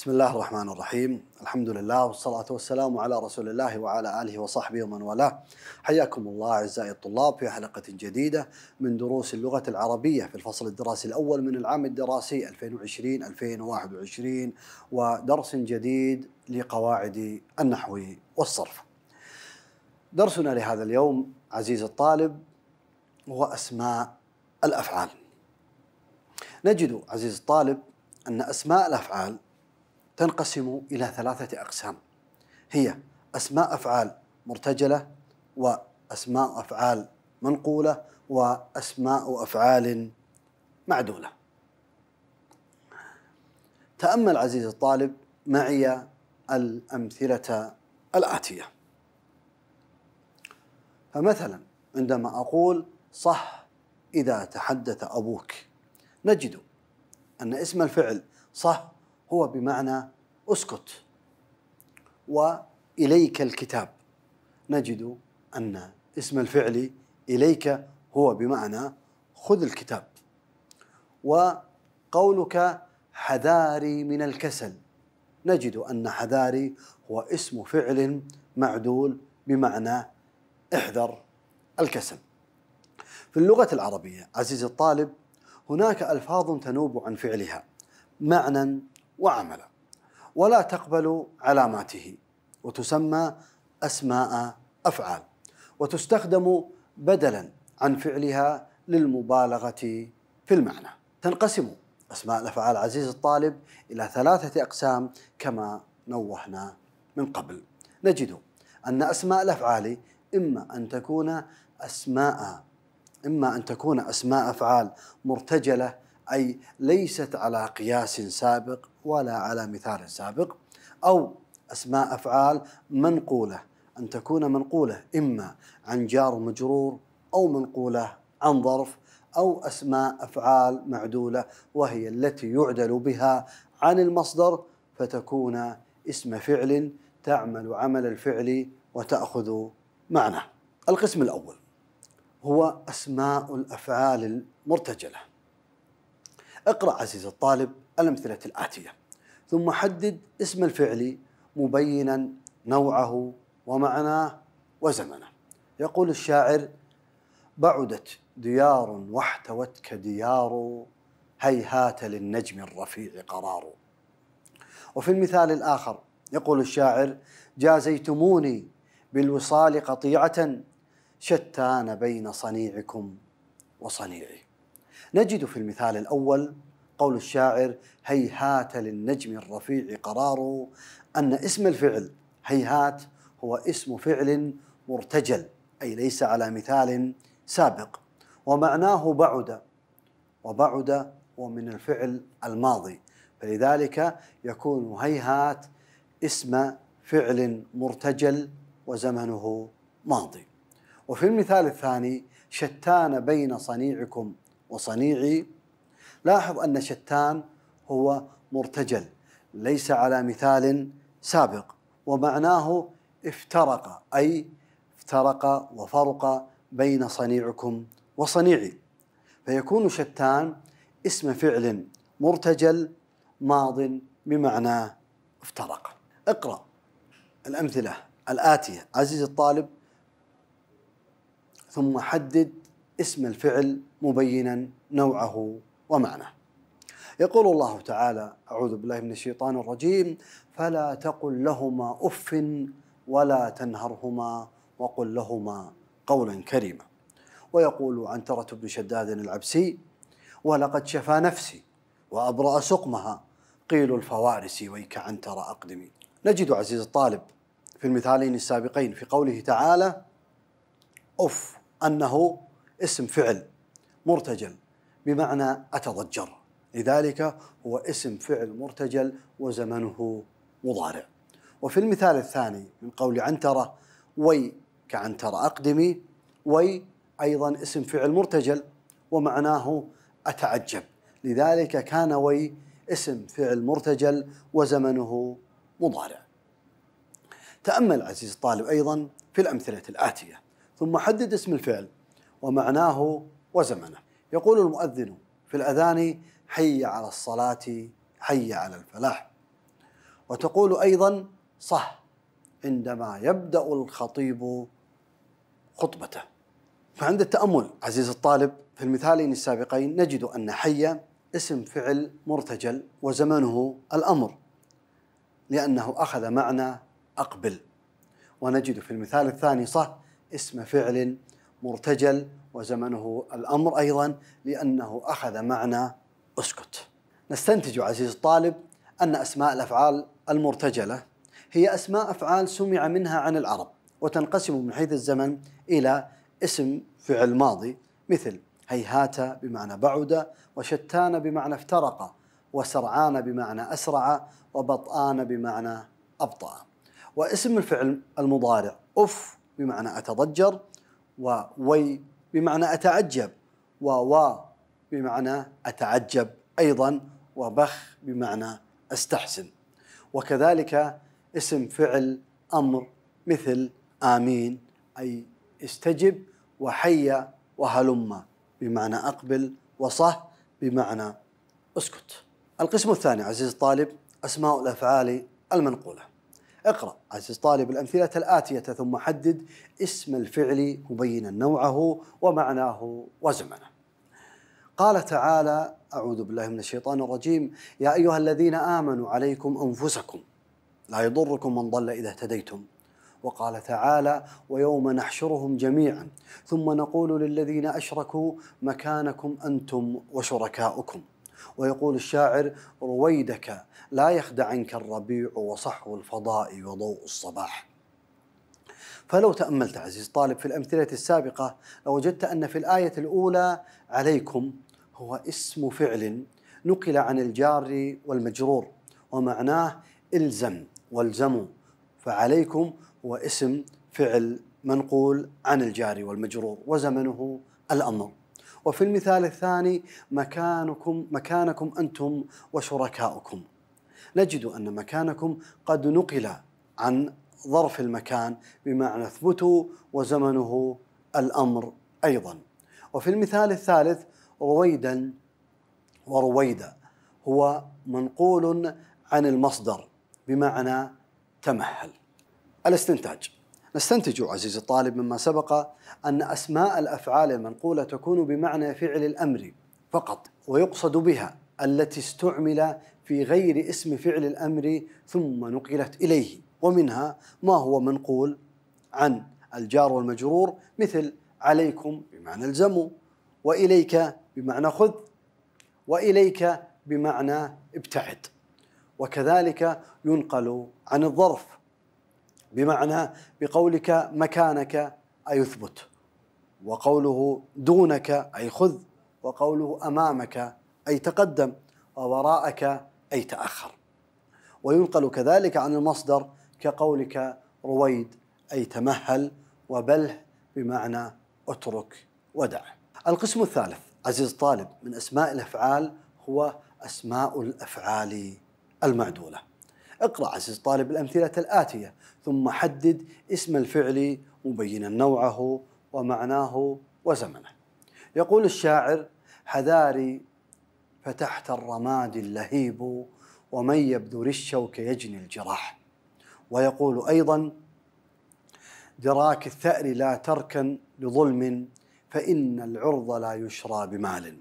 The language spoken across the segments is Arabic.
بسم الله الرحمن الرحيم الحمد لله والصلاة والسلام على رسول الله وعلى آله وصحبه ومن والاه حياكم الله أعزائي الطلاب في حلقة جديدة من دروس اللغة العربية في الفصل الدراسي الأول من العام الدراسي 2020-2021 ودرس جديد لقواعد النحو والصرف درسنا لهذا اليوم عزيز الطالب هو أسماء الأفعال نجد عزيز الطالب أن أسماء الأفعال تنقسم إلى ثلاثة أقسام هي أسماء أفعال مرتجلة وأسماء أفعال منقولة وأسماء أفعال معدولة تأمل عزيزي الطالب معي الأمثلة الآتية فمثلا عندما أقول صح إذا تحدث أبوك نجد أن اسم الفعل صح هو بمعنى اسكت واليك الكتاب نجد ان اسم الفعل اليك هو بمعنى خذ الكتاب وقولك حذاري من الكسل نجد ان حذاري هو اسم فعل معدول بمعنى احذر الكسل في اللغه العربيه عزيزي الطالب هناك الفاظ تنوب عن فعلها معنى وعمله ولا تقبل علاماته وتسمى أسماء أفعال وتستخدم بدلا عن فعلها للمبالغة في المعنى تنقسم أسماء الأفعال عزيز الطالب إلى ثلاثة أقسام كما نوهنا من قبل نجد أن أسماء الأفعال إما أن تكون أسماء إما أن تكون أسماء أفعال مرتجلة أي ليست على قياس سابق ولا على مثال سابق أو أسماء أفعال منقولة أن تكون منقولة إما عن جار مجرور أو منقولة عن ظرف أو أسماء أفعال معدولة وهي التي يعدل بها عن المصدر فتكون اسم فعل تعمل عمل الفعل وتأخذ معناه القسم الأول هو أسماء الأفعال المرتجلة اقرأ عزيزي الطالب الأمثلة الآتية ثم حدد اسم الفعل مبينا نوعه ومعناه وزمنه يقول الشاعر بعدت ديار واحتوت كديار هيهات للنجم الرفيع قرار وفي المثال الآخر يقول الشاعر جازيتموني بالوصال قطيعة شتان بين صنيعكم وصنيعي نجد في المثال الأول قول الشاعر هيهات للنجم الرفيع قرار أن اسم الفعل هيهات هو اسم فعل مرتجل أي ليس على مثال سابق ومعناه بعد وبعد هو من الفعل الماضي فلذلك يكون هيهات اسم فعل مرتجل وزمنه ماضي وفي المثال الثاني شتان بين صنيعكم وصنيعي لاحظ أن شتان هو مرتجل ليس على مثال سابق ومعناه افترق أي افترق وفرق بين صنيعكم وصنيعي فيكون شتان اسم فعل مرتجل ماض بمعنى افترق اقرأ الأمثلة الآتية عزيزي الطالب ثم حدد اسم الفعل مبينا نوعه ومعناه يقول الله تعالى أعوذ بالله من الشيطان الرجيم فلا تقل لهما أف ولا تنهرهما وقل لهما قولا كريما ويقول عنترة بن شداد العبسي ولقد شفى نفسي وأبرأ سقمها قيل الفوارس ويك عنتر أقدمي نجد عزيز الطالب في المثالين السابقين في قوله تعالى أف أنه اسم فعل مرتجل بمعنى أتضجر لذلك هو اسم فعل مرتجل وزمنه مضارع وفي المثال الثاني من قول عنترة وي كعنترة أقدمي وي أيضا اسم فعل مرتجل ومعناه أتعجب لذلك كان وي اسم فعل مرتجل وزمنه مضارع تأمل عزيزي الطالب أيضا في الأمثلة الآتية ثم حدد اسم الفعل ومعناه وزمنه يقول المؤذن في الأذان حي على الصلاة حي على الفلاح وتقول أيضا صح عندما يبدأ الخطيب خطبته فعند التأمل عزيز الطالب في المثالين السابقين نجد أن حي اسم فعل مرتجل وزمنه الأمر لأنه أخذ معنى أقبل ونجد في المثال الثاني صح اسم فعل مرتجل وزمنه الأمر أيضا لأنه أخذ معنى اسكت نستنتج عزيزي الطالب أن أسماء الأفعال المرتجلة هي أسماء أفعال سمع منها عن العرب وتنقسم من حيث الزمن إلى اسم فعل ماضي مثل هيهات بمعنى بعد وشتان بمعنى افترق وسرعان بمعنى أسرع وبطآن بمعنى أبطأ واسم الفعل المضارع أف بمعنى أتضجر ووي بمعنى أتعجب ووا بمعنى أتعجب أيضا وبخ بمعنى أستحسن وكذلك اسم فعل أمر مثل آمين أي استجب وحي وهلم بمعنى أقبل وصه بمعنى اسكت القسم الثاني عزيزي الطالب أسماء الأفعال المنقولة اقرأ عزيز طالب الأمثلة الآتية ثم حدد اسم الفعل مبينا نوعه ومعناه وزمنه قال تعالى أعوذ بالله من الشيطان الرجيم يا أيها الذين آمنوا عليكم أنفسكم لا يضركم من ضل إذا اهتديتم وقال تعالى ويوم نحشرهم جميعا ثم نقول للذين أشركوا مكانكم أنتم وشركاؤكم ويقول الشاعر رويدك لا يخدعنك الربيع وصحو الفضاء وضوء الصباح فلو تأملت عزيز طالب في الأمثلة السابقة لوجدت أن في الآية الأولى عليكم هو اسم فعل نقل عن الجار والمجرور ومعناه الزم والزموا فعليكم هو اسم فعل منقول عن الجار والمجرور وزمنه الأمر وفي المثال الثاني مكانكم مكانكم أنتم وشركاؤكم نجد أن مكانكم قد نقل عن ظرف المكان بمعنى اثبتوا وزمنه الأمر أيضا وفي المثال الثالث رويدا ورويدا هو منقول عن المصدر بمعنى تمهل الاستنتاج نستنتج عزيزي الطالب مما سبق أن أسماء الأفعال المنقولة تكون بمعنى فعل الأمر فقط ويقصد بها التي استعمل في غير اسم فعل الأمر ثم نقلت إليه ومنها ما هو منقول عن الجار والمجرور مثل عليكم بمعنى الزموا وإليك بمعنى خذ وإليك بمعنى ابتعد وكذلك ينقل عن الظرف بمعنى بقولك مكانك اي اثبت وقوله دونك أي خذ وقوله أمامك أي تقدم ووراءك أي تأخر وينقل كذلك عن المصدر كقولك رويد أي تمهل وبله بمعنى اترك ودع القسم الثالث عزيز طالب من أسماء الأفعال هو أسماء الأفعال المعدولة اقرأ عزيز الطالب الأمثلة الآتية ثم حدد اسم الفعل مبينا نوعه ومعناه وزمنه يقول الشاعر حذاري فتحت الرماد اللهيب ومن يبذر الشوك يجني الجراح ويقول أيضا دراك الثأر لا تركن لظلم فإن العرض لا يشرى بمال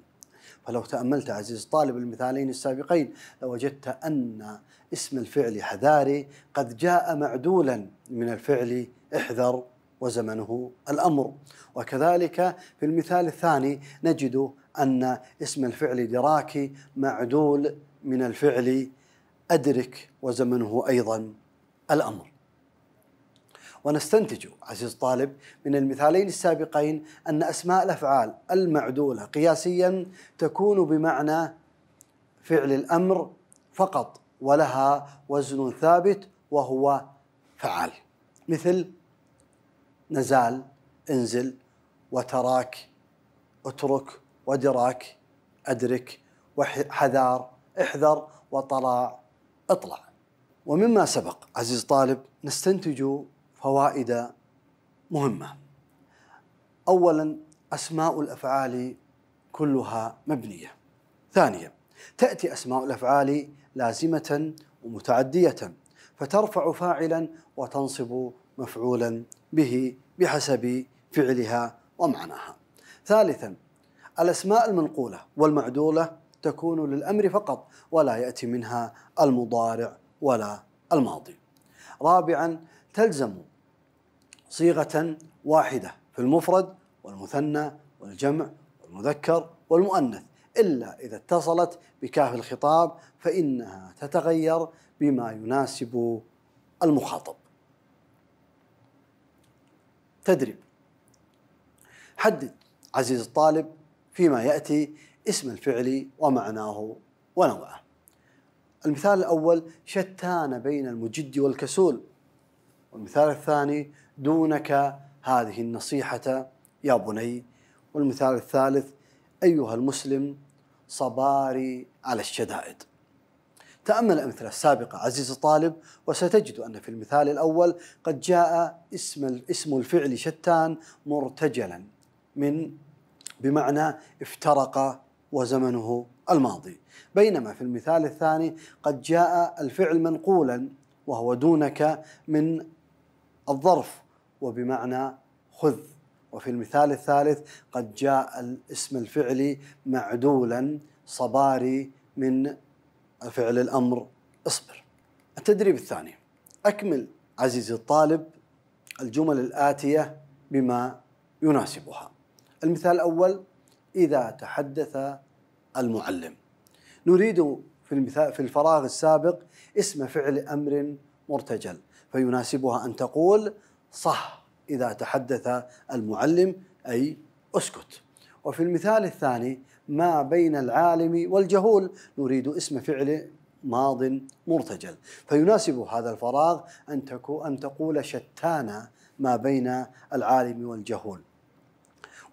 فلو تأملت عزيز الطالب المثالين السابقين لوجدت لو أن اسم الفعل حذاري قد جاء معدولا من الفعل احذر وزمنه الأمر وكذلك في المثال الثاني نجد أن اسم الفعل دراكي معدول من الفعل أدرك وزمنه أيضا الأمر ونستنتج عزيز طالب من المثالين السابقين أن أسماء الأفعال المعدولة قياسيا تكون بمعنى فعل الأمر فقط ولها وزن ثابت وهو فعال مثل نزال انزل وتراك اترك ودراك أدرك وحذار احذر وطلع اطلع ومما سبق عزيز طالب نستنتج فوائد مهمة أولا أسماء الأفعال كلها مبنية ثانيا تأتي أسماء الأفعال لازمة ومتعدية فترفع فاعلا وتنصب مفعولا به بحسب فعلها ومعناها ثالثا الأسماء المنقولة والمعدولة تكون للأمر فقط ولا يأتي منها المضارع ولا الماضي رابعا تلزم صيغة واحدة في المفرد والمثنى والجمع والمذكر والمؤنث إلا إذا اتصلت بكاف الخطاب فإنها تتغير بما يناسب المخاطب تدريب حدد عزيز الطالب فيما يأتي اسم الفعل ومعناه ونوعه المثال الأول شتان بين المجد والكسول والمثال الثاني دونك هذه النصيحة يا بني والمثال الثالث أيها المسلم صباري على الشدائد تأمل الأمثلة السابقة عزيز الطالب وستجد أن في المثال الأول قد جاء اسم اسم الفعل شتان مرتجلا من بمعنى افترق وزمنه الماضي بينما في المثال الثاني قد جاء الفعل منقولا وهو دونك من الظرف وبمعنى خذ وفي المثال الثالث قد جاء الاسم الفعلي معدولا صباري من فعل الأمر اصبر التدريب الثاني أكمل عزيزي الطالب الجمل الآتية بما يناسبها المثال الأول إذا تحدث المعلم نريد في المثال في الفراغ السابق اسم فعل أمر مرتجل فيناسبها أن تقول صح إذا تحدث المعلم أي اسكت وفي المثال الثاني ما بين العالم والجهول نريد اسم فعل ماض مرتجل فيناسب هذا الفراغ أن, أن تقول شتانا ما بين العالم والجهول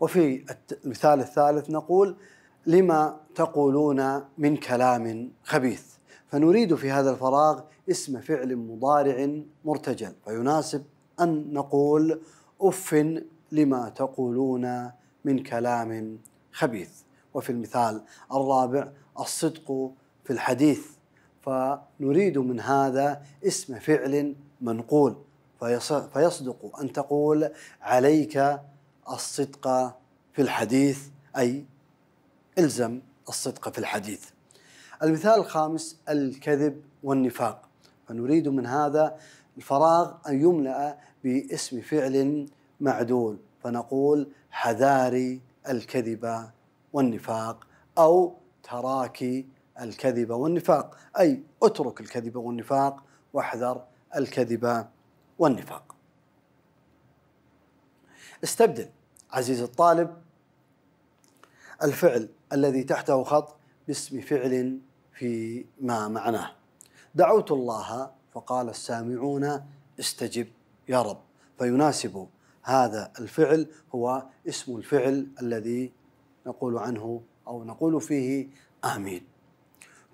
وفي المثال الثالث نقول لما تقولون من كلام خبيث فنريد في هذا الفراغ اسم فعل مضارع مرتجل فيناسب أن نقول أف لما تقولون من كلام خبيث وفي المثال الرابع الصدق في الحديث فنريد من هذا اسم فعل منقول فيصدق أن تقول عليك الصدق في الحديث أي الزم الصدق في الحديث المثال الخامس الكذب والنفاق فنريد من هذا الفراغ أن يملأ باسم فعل معدول فنقول حذاري الكذب والنفاق أو تراكي الكذب والنفاق أي اترك الكذب والنفاق واحذر الكذب والنفاق استبدل عزيز الطالب الفعل الذي تحته خط باسم فعل في ما معناه دعوت الله فقال السامعون استجب يا رب فيناسب هذا الفعل هو اسم الفعل الذي نقول عنه او نقول فيه امين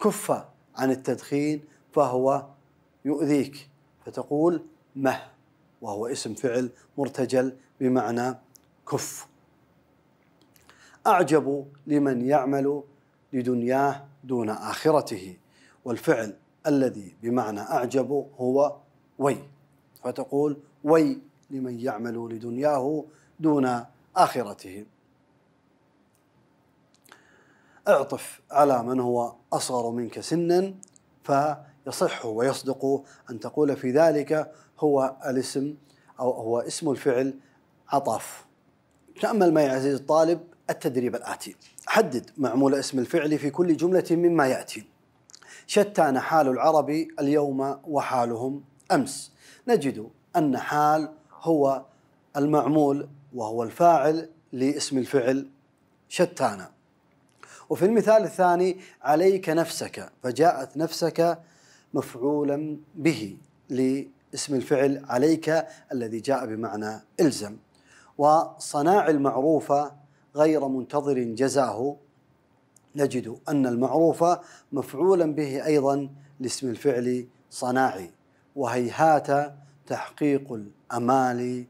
كف عن التدخين فهو يؤذيك فتقول مه وهو اسم فعل مرتجل بمعنى كف اعجب لمن يعمل لدنياه دون اخرته والفعل الذي بمعنى أعجب هو وي فتقول وي لمن يعمل لدنياه دون آخرته اعطف على من هو أصغر منك سنا فيصح ويصدق أن تقول في ذلك هو الاسم أو هو اسم الفعل عطف تأمل ما يا عزيزي الطالب التدريب الآتي حدد معمول اسم الفعل في كل جملة مما يأتي شتان حال العرب اليوم وحالهم امس نجد ان حال هو المعمول وهو الفاعل لاسم الفعل شتان وفي المثال الثاني عليك نفسك فجاءت نفسك مفعولا به لاسم الفعل عليك الذي جاء بمعنى الزم وصناع المعروفه غير منتظر جزاه نجد أن المعروف مفعولا به أيضا لاسم الفعل صناعي وهيهات تحقيق الأمال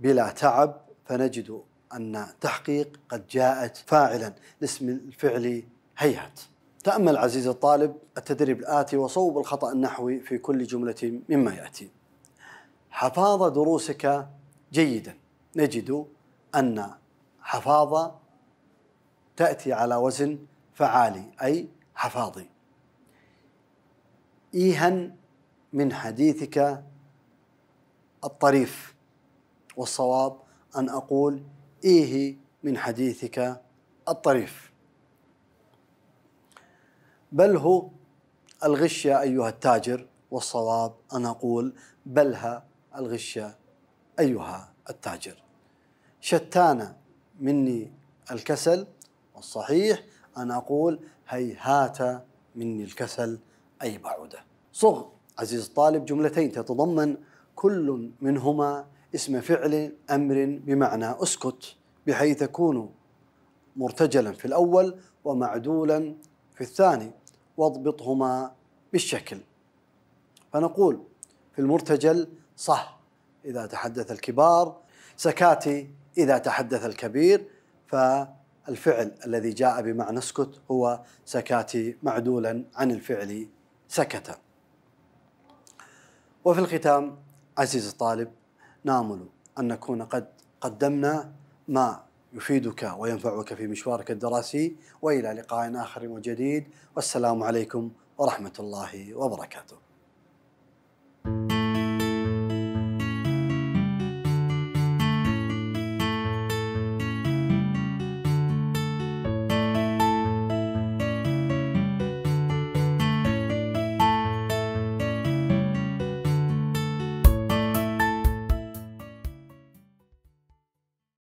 بلا تعب فنجد أن تحقيق قد جاءت فاعلا لاسم الفعل هيهات تأمل عزيزي الطالب التدريب الآتي وصوب الخطأ النحوي في كل جملة مما يأتي حفاظ دروسك جيدا نجد أن حفاظ تأتي على وزن فعالي أي حفاظي إيهن من حديثك الطريف والصواب أن أقول إيه من حديثك الطريف بل هو الغش يا أيها التاجر والصواب أن أقول بلها الغش أيها التاجر شتان مني الكسل والصحيح أن أقول هيهات مني الكسل أي بعده صغ عزيز الطالب جملتين تتضمن كل منهما اسم فعل أمر بمعنى أسكت بحيث تكون مرتجلا في الأول ومعدولا في الثاني واضبطهما بالشكل فنقول في المرتجل صح إذا تحدث الكبار سكاتي إذا تحدث الكبير ف الفعل الذي جاء بمعنى اسكت هو سكاتي معدولا عن الفعل سكت وفي الختام عزيزي الطالب نامل أن نكون قد قدمنا ما يفيدك وينفعك في مشوارك الدراسي وإلى لقاء آخر وجديد والسلام عليكم ورحمة الله وبركاته